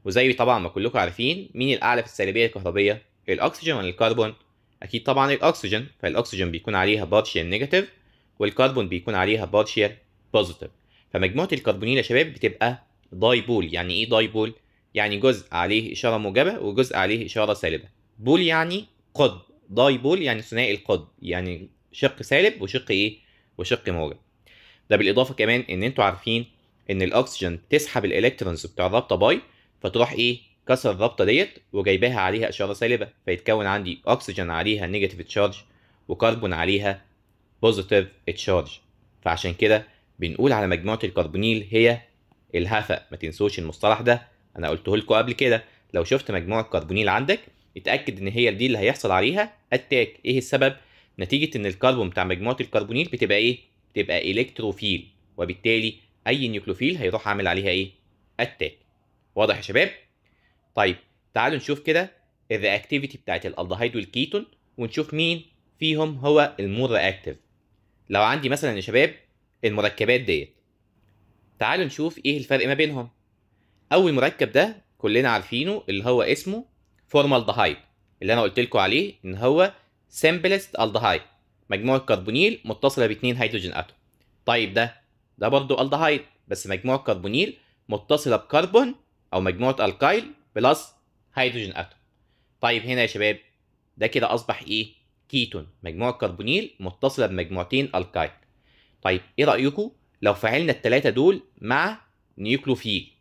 وزي طبعا ما كلكم عارفين مين الاعلى في السالبيه الكهربيه الاكسجين ولا الكربون اكيد طبعا الاكسجين فالاكسجين بيكون عليها بارشيال نيجاتيف والكربون بيكون عليها بارشيال بوزيتيف فمجموعه الكربونيل يا شباب بتبقى دايبول يعني ايه دايبول يعني جزء عليه اشاره موجبه وجزء عليه اشاره سالبه بول يعني قطب دايبول يعني ثنائي القطب يعني شق سالب وشق ايه وشق موجب ده بالاضافه كمان ان انتوا عارفين ان الاكسجين تسحب الالكترونز بتاع الرابطه باي فتروح ايه كسر الرابطه ديت وجايباها عليها اشاره سالبه فيتكون عندي اكسجين عليها نيجاتيف تشارج وكربون عليها بوزيتيف تشارج فعشان كده بنقول على مجموعه الكربونيل هي الهفا ما تنسوش المصطلح ده انا قلته لكم قبل كده لو شفت مجموعه كربونيل عندك اتاكد ان هي دي اللي هيحصل عليها اتاك ايه السبب نتيجه ان الكربون بتاع مجموعه الكربونيل بتبقى ايه بتبقى الكتروفيل وبالتالي اي نيوكلوفيل هيروح عامل عليها ايه اتاك واضح يا شباب طيب تعالوا نشوف كده الرياكتيفيتي بتاعت الالdehyde والكيتون ونشوف مين فيهم هو المور رياكتيف لو عندي مثلا يا شباب المركبات ديت تعالوا نشوف ايه الفرق ما بينهم اول مركب ده كلنا عارفينه اللي هو اسمه فورمالدهايد اللي انا قلت لكم عليه ان هو سمبلست الدهايد مجموعه كربونيل متصله باثنين هيدروجين اتوم طيب ده ده برضه الدهايد بس مجموعه كربونيل متصله بكربون او مجموعه الكايل بلس هيدروجين اتوم طيب هنا يا شباب ده كده اصبح ايه كيتون مجموعة كربونيل متصلة بمجموعتين الكايل طيب ايه رأيكم لو فعلنا التلاتة دول مع نيوكلوفيل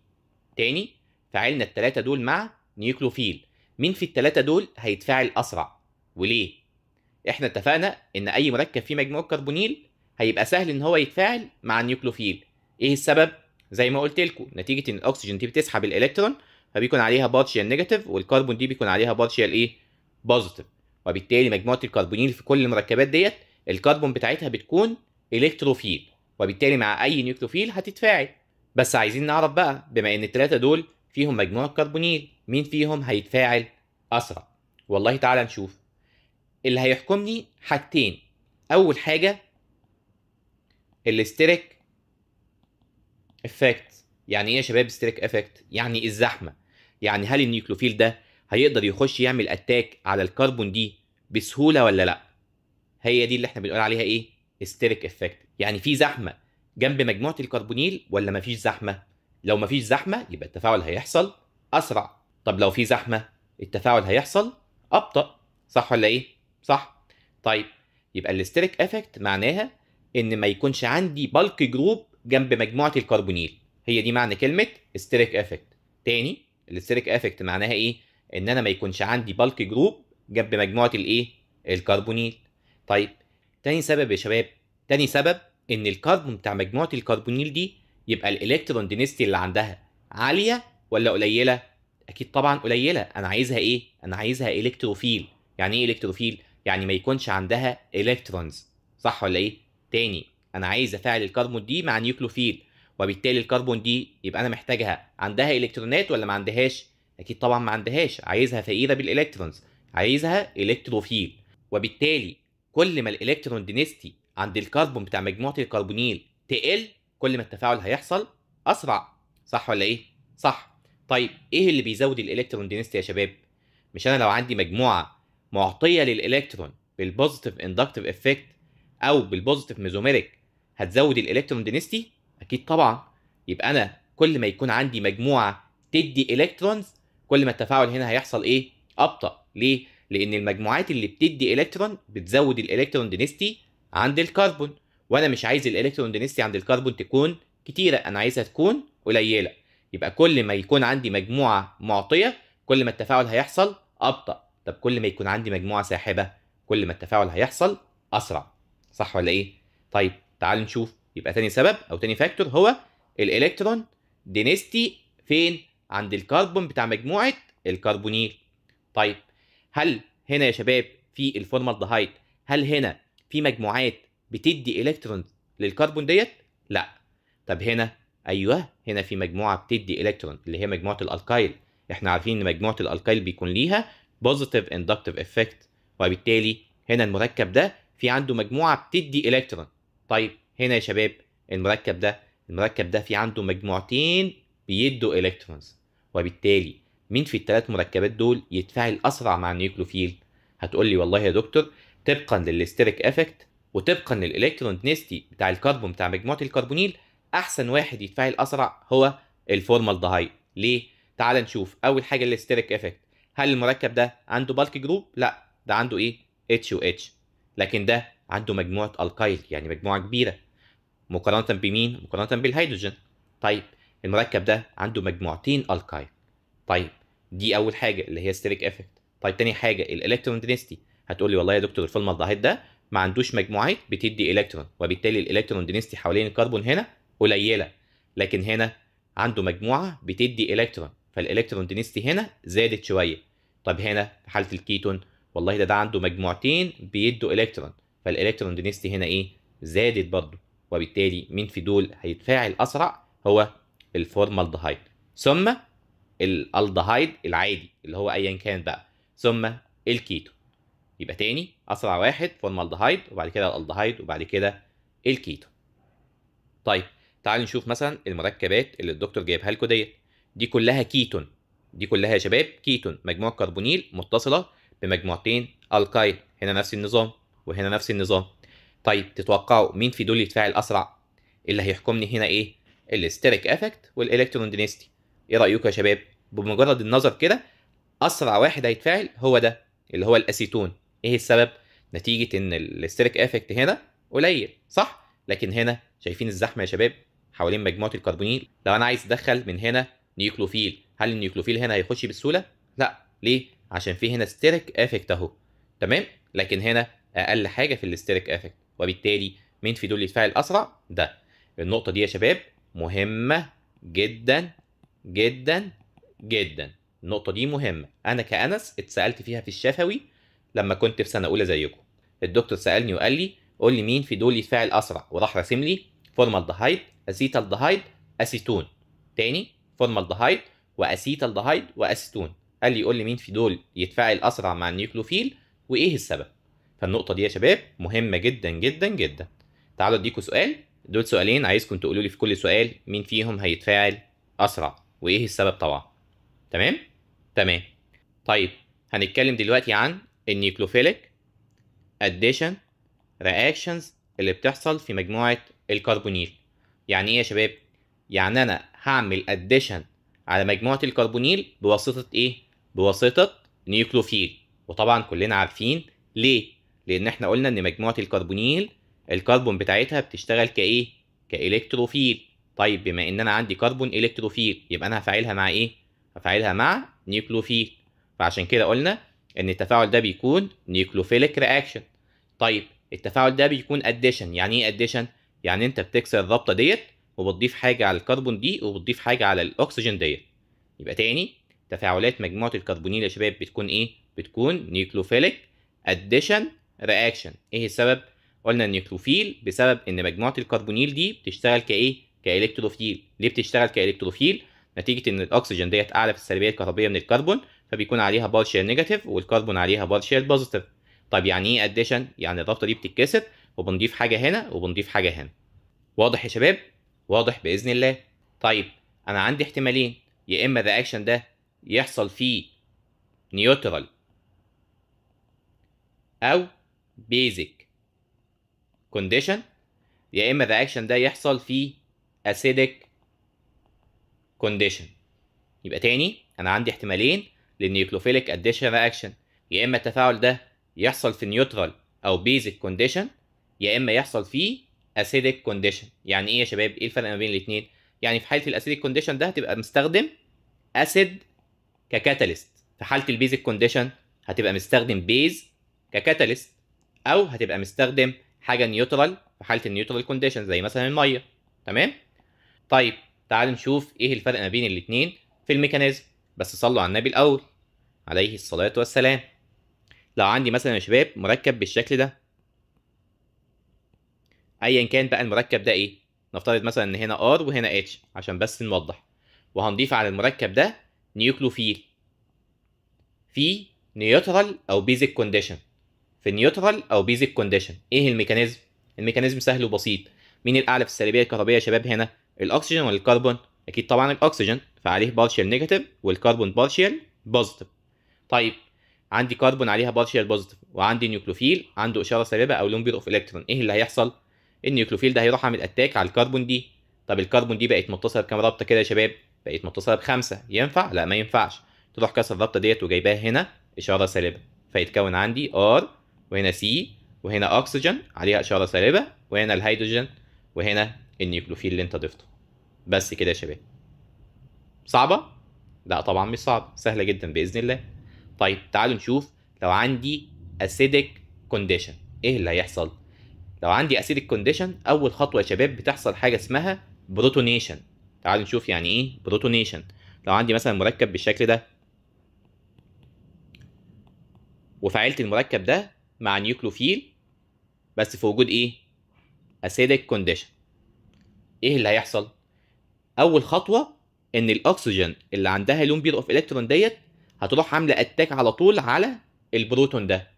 تاني فعلنا التلاتة دول مع نيوكلوفيل مين في التلاتة دول هيتفاعل أسرع وليه احنا اتفقنا ان اي مركب فيه مجموعة كربونيل هيبقى سهل ان هو يتفاعل مع النيوكلوفيل ايه السبب زي ما قلت لكم نتيجه ان الاكسجين دي بتسحب الالكترون فبيكون عليها بارشيال نيجاتيف والكربون دي بيكون عليها بارشيال ايه بوزيتيف وبالتالي مجموعه الكربونيل في كل المركبات ديت الكربون بتاعتها بتكون الكتروفيل وبالتالي مع اي نيوكليوفيل هتتفاعل بس عايزين نعرف بقى بما ان الثلاثه دول فيهم مجموعه كربونيل مين فيهم هيتفاعل اسرع والله تعالى نشوف اللي هيحكمني حاجتين اول حاجه الاستريك افكت يعني ايه يا شباب استريك افكت يعني الزحمه يعني هل النيوكليوفيل ده هيقدر يخش يعمل اتاك على الكربون دي بسهوله ولا لا هي دي اللي احنا بنقول عليها ايه استيريك افكت يعني في زحمه جنب مجموعه الكربونيل ولا مفيش زحمه لو مفيش زحمه يبقى التفاعل هيحصل اسرع طب لو في زحمه التفاعل هيحصل ابطا صح ولا ايه صح طيب يبقى الاستيريك افكت معناها ان ما يكونش عندي بالك جروب جنب مجموعه الكربونيل هي دي معنى كلمه استيريك افكت تاني الاستيريك افكت معناها ايه ان انا ما يكونش عندي بالك جروب جنب مجموعه الايه الكربونيل طيب تاني سبب يا شباب تاني سبب ان الكربون بتاع مجموعه الكربونيل دي يبقى الالكترون دينستي اللي عندها عاليه ولا قليله اكيد طبعا قليله انا عايزها ايه انا عايزها الكتروفيل يعني ايه الكتروفيل يعني ما يكونش عندها الكترونز صح ولا ايه تاني انا عايز افعل الكربون دي مع نيوكلوفيل وبالتالي الكربون دي يبقى انا محتاجها عندها الكترونات ولا ما عندهاش اكيد طبعا ما عندهاش عايزها فقيره بالالكترونز عايزها الكتروفيل وبالتالي كل ما الالكترون دينستي عند الكربون بتاع مجموعه الكربونيل تقل كل ما التفاعل هيحصل اسرع صح ولا ايه صح طيب ايه اللي بيزود الالكترون دينستي يا شباب مش انا لو عندي مجموعه معطيه للالكترون بالبوزيتيف اندكتيف افكت او بالبوزيتيف ميزوميريك هتزود الالكترون دينستي اكيد طبعا يبقى انا كل ما يكون عندي مجموعه تدي الكترونز كل ما التفاعل هنا هيحصل ايه ابطا ليه لان المجموعات اللي بتدي الكترون بتزود الالكترون دينستي عند الكربون وانا مش عايز الالكترون دينستي عند الكربون تكون كتيره انا عايزها تكون قليله يبقى كل ما يكون عندي مجموعه معطيه كل ما التفاعل هيحصل ابطا طب كل ما يكون عندي مجموعه ساحبه كل ما التفاعل هيحصل اسرع صح ولا ايه طيب تعال نشوف يبقى تاني سبب او تاني فاكتور هو الالكترون دينستي فين عند الكربون بتاع مجموعه الكربونيل طيب هل هنا يا شباب في الفورمالدهايد هل هنا في مجموعات بتدي الكترون للكربون ديت لا طب هنا ايوه هنا في مجموعه بتدي الكترون اللي هي مجموعه الالكايل احنا عارفين ان مجموعه الالكايل بيكون ليها بوزيتيف اندكتيف افكت وبالتالي هنا المركب ده في عنده مجموعه بتدي الكترون طيب هنا يا شباب المركب ده المركب ده في عنده مجموعتين بيدوا الكترونز وبالتالي مين في الثلاث مركبات دول يتفاعل اسرع مع النيوكليوفيل هتقول لي والله يا دكتور طبقا للاستريك افكت وطبقا للالكترون دنستي بتاع الكربون بتاع مجموعه الكربونيل احسن واحد يتفاعل اسرع هو الفورمال الفورمالدهايد ليه تعال نشوف اول حاجه الاستيريك افكت هل المركب ده عنده بالك جروب لا ده عنده ايه اتش و اتش لكن ده عنده مجموعه الكايل يعني مجموعه كبيره مقارنه بمين مقارنه بالهيدروجين طيب المركب ده عنده مجموعتين الكاين طيب دي اول حاجه اللي هي ستيريك افكت طيب تاني حاجه الالكترون دينستي هتقول لي والله يا دكتور الفولمالدهيد ده ما عندوش مجموعات بتدي الكترون وبالتالي الالكترون دينستي حوالين الكربون هنا قليله لكن هنا عنده مجموعه بتدي الكترون فالالكترون دينستي هنا زادت شويه طب هنا في حاله الكيتون والله ده ده عنده مجموعتين بيدوا الكترون فالالكترون دينستي هنا ايه زادت برضه وبالتالي مين في دول هيتفاعل اسرع هو الفورمالدهايد ثم الالدهايد العادي اللي هو ايا كان بقى ثم الكيتو يبقى تاني اسرع واحد فورمالدهايد وبعد كده الالدهايد وبعد كده الكيتو طيب تعال نشوف مثلا المركبات اللي الدكتور جايبها لكم ديت دي كلها كيتون دي كلها يا شباب كيتون مجموعه كربونيل متصله بمجموعتين الكايل هنا نفس النظام وهنا نفس النظام طيب تتوقعوا مين في دول يتفاعل اسرع اللي هيحكمني هنا ايه الاستيريك افكت والالكترون دينستي ايه رايكم يا شباب بمجرد النظر كده اسرع واحد هيتفاعل هو ده اللي هو الاسيتون ايه السبب نتيجه ان الاستيريك افكت هنا قليل صح لكن هنا شايفين الزحمه يا شباب حوالين مجموعه الكربونيل لو انا عايز ادخل من هنا نيوكلوفيل هل النيوكلوفيل هنا هيخش بسهوله لا ليه عشان في هنا ستيريك افكت اهو تمام لكن هنا اقل حاجه في الاستيريك افكت وبالتالي مين في دول يتفاعل اسرع ده النقطه دي يا شباب مهمة جدا جدا جدا النقطة دي مهمة أنا كأنس اتسألت فيها في الشفوي لما كنت في سنة أولى زيكم الدكتور سألني وقال لي قول لي مين في دول يتفاعل أسرع وراح راسم لي فورمالدهايد أسيتالدهايد أسيتون تاني فورمالدهايد وأسيتالدهايد وأسيتون قال لي قول لي مين في دول يتفاعل أسرع مع النيوكلوفيل وإيه السبب فالنقطة دي يا شباب مهمة جدا جدا جدا تعالوا اديكوا سؤال دول سؤالين عايزكم تقولوا لي في كل سؤال مين فيهم هيتفاعل اسرع وايه السبب طبعا تمام تمام طيب هنتكلم دلوقتي عن النيوكلوفيليك اديشن رياكشنز اللي بتحصل في مجموعه الكربونيل يعني ايه يا شباب يعني انا هعمل اديشن على مجموعه الكربونيل بواسطه ايه بواسطه نيوكلوفيل وطبعا كلنا عارفين ليه لان احنا قلنا ان مجموعه الكربونيل الكربون بتاعتها بتشتغل كايه كالكتروفيل طيب بما ان انا عندي كربون الكتروفيل يبقى انا هفاعلها مع ايه هفاعلها مع نيوكلوفيل فعشان كده قلنا ان التفاعل ده بيكون نيوكلوفيلك رياكشن طيب التفاعل ده بيكون اديشن يعني ايه اديشن يعني انت بتكسر الرابطه ديت وبتضيف حاجه على الكربون دي وبتضيف حاجه على الاكسجين ديت يبقى تاني تفاعلات مجموعه الكربونيل يا شباب بتكون ايه بتكون نيوكلوفيليك اديشن رياكشن ايه السبب قلنا النيوتروفيل بسبب ان مجموعه الكربونيل دي بتشتغل كايه كالكتروفيل ليه بتشتغل كالكتروفيل نتيجه ان الاكسجين ديت اعلى في السلبيه الكهربيه من الكربون فبيكون عليها بارشال نيجاتيف والكربون عليها بارشال بوزيتيف طب يعني ايه اديشن يعني الرابطه دي بتتكسر وبنضيف حاجه هنا وبنضيف حاجه هنا واضح يا شباب واضح باذن الله طيب انا عندي احتمالين يا اما الرياكشن ده يحصل فيه نيوترال او بيزك كونديشن يا اما الرياكشن ده يحصل في اسيدك كونديشن يبقى تاني انا عندي احتمالين للنيوكلوفيليك اديشن رياكشن يا اما التفاعل ده يحصل في نيوترال او بيزك كونديشن يا اما يحصل في اسيدك كونديشن يعني ايه يا شباب ايه الفرق ما بين الاثنين يعني في حاله الاسيدك كونديشن ده هتبقى مستخدم اسيد ككاتاليست في حاله البيزك كونديشن هتبقى مستخدم بيز ككاتاليست او هتبقى مستخدم حاجه نيوترال في حاله النيوترال كونديشن زي مثلا الميه تمام طيب تعال نشوف ايه الفرق ما بين الاتنين في الميكانيزم بس صلوا على النبي الاول عليه الصلاه والسلام لو عندي مثلا يا شباب مركب بالشكل ده ايا كان بقى المركب ده ايه نفترض مثلا ان هنا ار وهنا اتش عشان بس نوضح وهنضيف على المركب ده نيوكلوفيل في نيوترال او بيزك كونديشن في نيوترال او بيزك كونديشن ايه الميكانيزم الميكانيزم سهل وبسيط مين الاعلى في السلبيه الكهربائيه يا شباب هنا الاكسجين ولا الكربون اكيد طبعا الاكسجين فعليه بارشل نيجاتيف والكربون بارشل بوزيتيف طيب عندي كربون عليها بارشل بوزيتيف وعندي نيوكلوفيل عنده اشاره سالبه او لون بير اوف الكترون ايه اللي هيحصل النيوكلوفيل ده هيروح عامل اتاك على الكربون دي طب الكربون دي بقت متصله بكام رابطه كده يا شباب بقت متصله بخمسه ينفع لا ما ينفعش تروح كسر الرابطه ديت وجايباها هنا اشاره سالبه فيتكون عندي ار وهنا سي وهنا اكسجين عليها اشاره سالبه وهنا الهيدروجين وهنا النيوكلوفيل اللي انت ضفته بس كده يا شباب صعبه لا طبعا مش صعب سهله جدا باذن الله طيب تعالوا نشوف لو عندي اسيدك كونديشن ايه اللي هيحصل لو عندي اسيدك كونديشن اول خطوه يا شباب بتحصل حاجه اسمها بروتونيشن تعالوا نشوف يعني ايه بروتونيشن لو عندي مثلا مركب بالشكل ده وفعلت المركب ده مع نيوكلوفيل بس في وجود ايه اسيدك كونديشن ايه اللي هيحصل اول خطوه ان الاكسجين اللي عندها لون بير اوف الكترون ديت هتروح عامله اتاك على طول على البروتون ده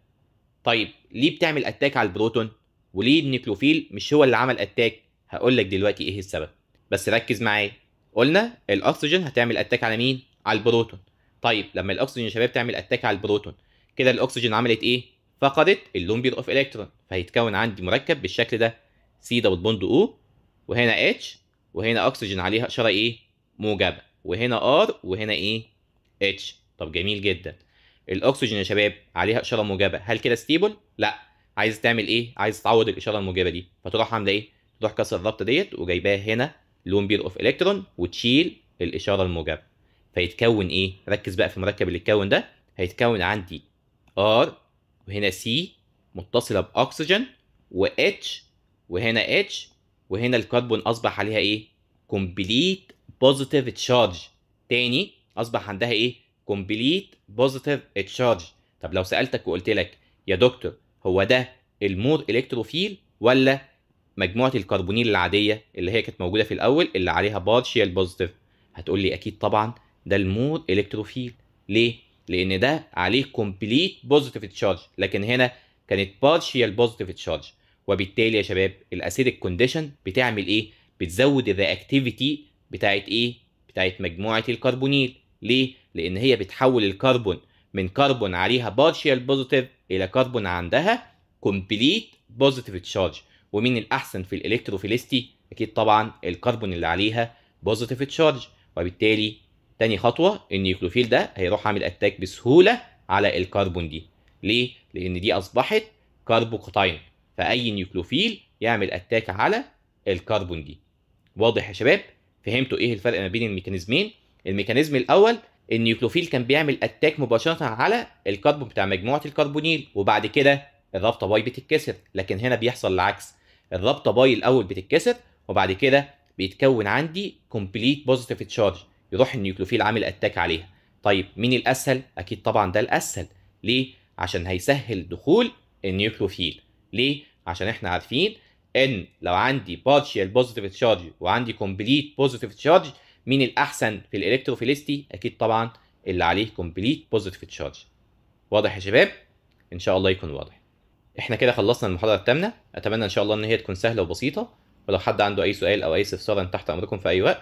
طيب ليه بتعمل اتاك على البروتون وليه النيكلوفيل مش هو اللي عمل اتاك هقول لك دلوقتي ايه السبب بس ركز معايا قلنا الاكسجين هتعمل اتاك على مين على البروتون طيب لما الاكسجين يا شباب تعمل اتاك على البروتون كده الاكسجين عملت ايه فقدت اللون بير اوف الكترون فهيتكون عندي مركب بالشكل ده سي دبل بوند او وهنا اتش وهنا اكسجين عليها اشاره ايه موجبه وهنا ار وهنا ايه اتش طب جميل جدا الاكسجين يا شباب عليها اشاره موجبه هل كده ستيبل لا عايز تعمل ايه عايز تعوض الاشاره الموجبه دي فتروح عامله ايه تروح كسر الرابطه ديت وجايباها هنا لون بير اوف الكترون وتشيل الاشاره الموجبه فيتكون ايه ركز بقى في المركب اللي اتكون ده هيتكون عندي ار وهنا سي متصله باكسجين و H وهنا اتش وهنا الكربون اصبح عليها ايه كومبليت بوزيتيف تشارج تاني اصبح عندها ايه كومبليت بوزيتيف تشارج طب لو سالتك وقلت لك يا دكتور هو ده المور الكتروفيل ولا مجموعه الكربونيل العاديه اللي هي كانت موجوده في الاول اللي عليها بارشيال بوزيتيف هتقول لي اكيد طبعا ده المور الكتروفيل ليه لان ده عليه كومبليت بوزيتيف تشارج لكن هنا كانت بارشيال بوزيتيف تشارج وبالتالي يا شباب الاسيدك كونديشن بتعمل ايه بتزود الرياكتيفيتي بتاعت ايه بتاعت مجموعه الكربونيل ليه لان هي بتحول الكربون من كربون عليها بارشيال بوزيتيف الى كربون عندها كومبليت بوزيتيف تشارج ومين الاحسن في الالكتروفيلستي اكيد طبعا الكربون اللي عليها بوزيتيف تشارج وبالتالي تاني خطوه النيوكلوفيل ده هيروح عامل اتاك بسهوله على الكربون دي ليه لان دي اصبحت كربوكتاين فاي نيوكلوفيل يعمل اتاك على الكربون دي واضح يا شباب فهمتوا ايه الفرق ما بين الميكانيزمين الميكانيزم الاول النيوكلوفيل كان بيعمل اتاك مباشره على الكربون بتاع مجموعه الكربونيل وبعد كده الرابطه باي بتتكسر لكن هنا بيحصل العكس الرابطه باي الاول بتتكسر وبعد كده بيتكون عندي كومبليت بوزيتيف تشارج يروح النيوكلوفيل عامل اتاك عليها طيب مين الاسهل اكيد طبعا ده الاسهل ليه عشان هيسهل دخول النيوكلوفيل ليه عشان احنا عارفين ان لو عندي بارشيال بوزيتيف تشارج وعندي كومبليت بوزيتيف تشارج مين الاحسن في الالكتروفيليستي اكيد طبعا اللي عليه كومبليت بوزيتيف تشارج واضح يا شباب ان شاء الله يكون واضح احنا كده خلصنا المحاضره الثامنه اتمنى ان شاء الله ان هي تكون سهله وبسيطه ولو حد عنده اي سؤال او اي استفسار تحت امركم في اي وقت